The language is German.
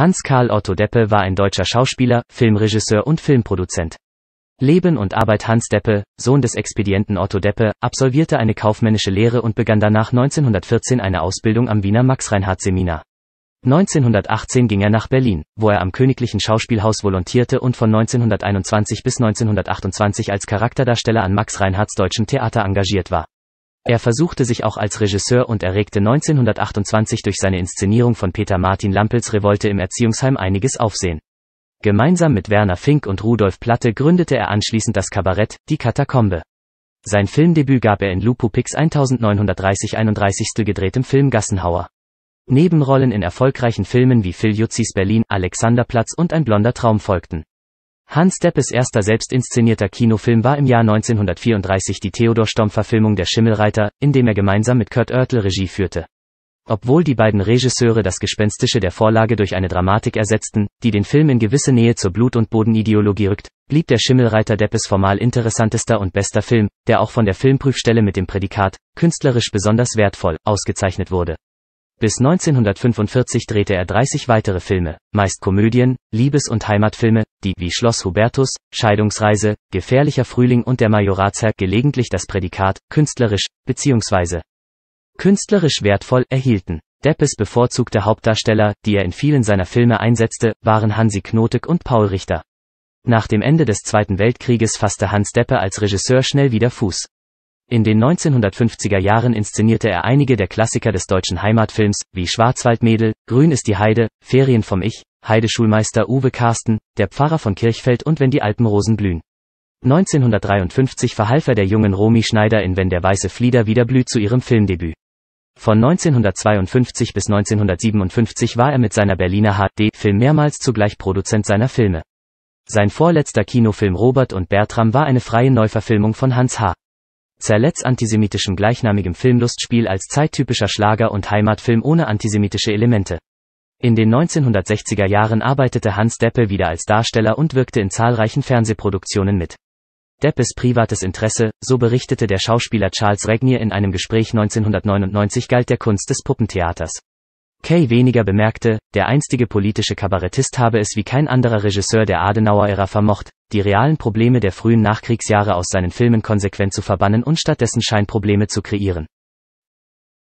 Hans-Karl Otto Deppe war ein deutscher Schauspieler, Filmregisseur und Filmproduzent. Leben und Arbeit Hans Deppe, Sohn des Expedienten Otto Deppe, absolvierte eine kaufmännische Lehre und begann danach 1914 eine Ausbildung am Wiener Max-Reinhardt-Seminar. 1918 ging er nach Berlin, wo er am Königlichen Schauspielhaus volontierte und von 1921 bis 1928 als Charakterdarsteller an Max Reinhardts deutschem Theater engagiert war. Er versuchte sich auch als Regisseur und erregte 1928 durch seine Inszenierung von Peter Martin Lampels Revolte im Erziehungsheim einiges Aufsehen. Gemeinsam mit Werner Fink und Rudolf Platte gründete er anschließend das Kabarett Die Katakombe. Sein Filmdebüt gab er in Lupo Pix 1930 31. gedrehtem Film Gassenhauer. Nebenrollen in erfolgreichen Filmen wie Phil Jutzis Berlin, Alexanderplatz und Ein blonder Traum folgten. Hans Deppes erster selbstinszenierter Kinofilm war im Jahr 1934 die Theodor Stomm-Verfilmung der Schimmelreiter, in dem er gemeinsam mit Kurt Oertel Regie führte. Obwohl die beiden Regisseure das Gespenstische der Vorlage durch eine Dramatik ersetzten, die den Film in gewisse Nähe zur Blut- und Bodenideologie rückt, blieb der Schimmelreiter Deppes formal interessantester und bester Film, der auch von der Filmprüfstelle mit dem Prädikat, künstlerisch besonders wertvoll, ausgezeichnet wurde. Bis 1945 drehte er 30 weitere Filme, meist Komödien, Liebes- und Heimatfilme, die, wie Schloss Hubertus, Scheidungsreise, Gefährlicher Frühling und der Majoratsherr gelegentlich das Prädikat, künstlerisch, bzw. künstlerisch wertvoll, erhielten. Deppes bevorzugte Hauptdarsteller, die er in vielen seiner Filme einsetzte, waren Hansi Knotek und Paul Richter. Nach dem Ende des Zweiten Weltkrieges fasste Hans Deppe als Regisseur schnell wieder Fuß. In den 1950er Jahren inszenierte er einige der Klassiker des deutschen Heimatfilms, wie Schwarzwaldmädel, Grün ist die Heide, Ferien vom Ich, Heideschulmeister Uwe Karsten, der Pfarrer von Kirchfeld und Wenn die Alpenrosen blühen. 1953 verhalf er der jungen Romy Schneider in Wenn der weiße Flieder wieder blüht zu ihrem Filmdebüt. Von 1952 bis 1957 war er mit seiner Berliner HD-Film mehrmals zugleich Produzent seiner Filme. Sein vorletzter Kinofilm Robert und Bertram war eine freie Neuverfilmung von Hans H. Zerletts antisemitischem gleichnamigem Filmlustspiel als zeittypischer Schlager und Heimatfilm ohne antisemitische Elemente. In den 1960er Jahren arbeitete Hans Deppe wieder als Darsteller und wirkte in zahlreichen Fernsehproduktionen mit. Deppes privates Interesse, so berichtete der Schauspieler Charles Regnier in einem Gespräch 1999 galt der Kunst des Puppentheaters. Kay weniger bemerkte, der einstige politische Kabarettist habe es wie kein anderer Regisseur der Adenauer-Ära vermocht, die realen Probleme der frühen Nachkriegsjahre aus seinen Filmen konsequent zu verbannen und stattdessen Scheinprobleme zu kreieren